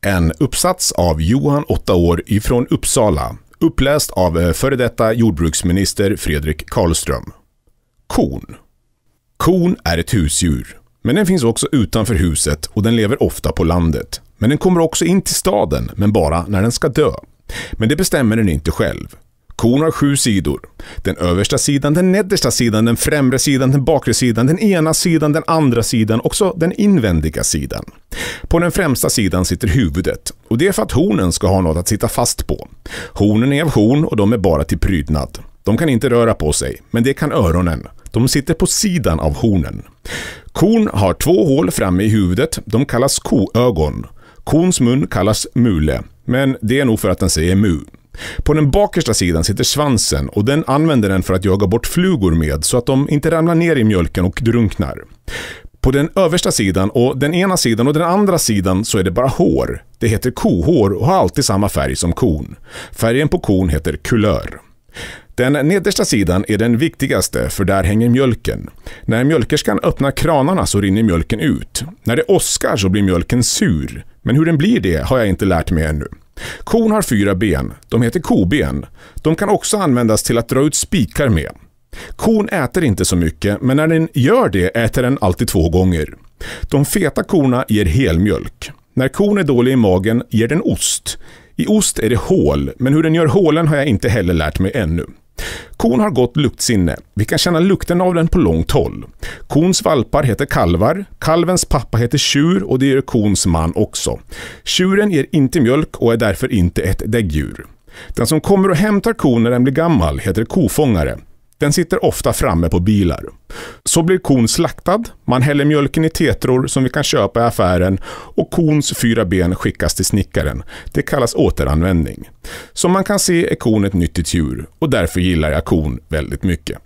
En uppsats av Johan, 8 år, ifrån Uppsala. Uppläst av eh, före detta jordbruksminister Fredrik Karlström. Kon. Kon är ett husdjur. Men den finns också utanför huset och den lever ofta på landet. Men den kommer också in till staden, men bara när den ska dö. Men det bestämmer den inte själv. Kon har sju sidor. Den översta sidan, den nedersta sidan, den främre sidan, den bakre sidan, den ena sidan, den andra sidan och så den invändiga sidan. På den främsta sidan sitter huvudet och det är för att hornen ska ha något att sitta fast på. Hornen är av horn och de är bara till prydnad. De kan inte röra på sig, men det kan öronen. De sitter på sidan av hornen. Korn har två hål framme i huvudet. De kallas koögon. Kons mun kallas mule, men det är nog för att den säger mu. På den bakersta sidan sitter svansen och den använder den för att jaga bort flugor med så att de inte ramlar ner i mjölken och drunknar. På den översta sidan och den ena sidan och den andra sidan så är det bara hår. Det heter kohår och har alltid samma färg som kon. Färgen på kon heter kulör. Den nedersta sidan är den viktigaste för där hänger mjölken. När mjölkerskan öppnar kranarna så rinner mjölken ut. När det åskar så blir mjölken sur. Men hur den blir det har jag inte lärt mig ännu. Kon har fyra ben. De heter koben. De kan också användas till att dra ut spikar med. Kon äter inte så mycket, men när den gör det äter den alltid två gånger. De feta korna ger helmjölk. När kon är dålig i magen ger den ost. I ost är det hål, men hur den gör hålen har jag inte heller lärt mig ännu. Kon har gott luktsinne. Vi kan känna lukten av den på långt håll. Kons valpar heter kalvar, kalvens pappa heter tjur och det gör kons man också. Tjuren ger inte mjölk och är därför inte ett däggdjur. Den som kommer och hämtar kon när den blir gammal heter kofångare. Den sitter ofta framme på bilar. Så blir kon slaktad, man häller mjölken i tetror som vi kan köpa i affären och kons fyra ben skickas till snickaren. Det kallas återanvändning. Som man kan se är kon ett nyttigt djur och därför gillar jag kon väldigt mycket.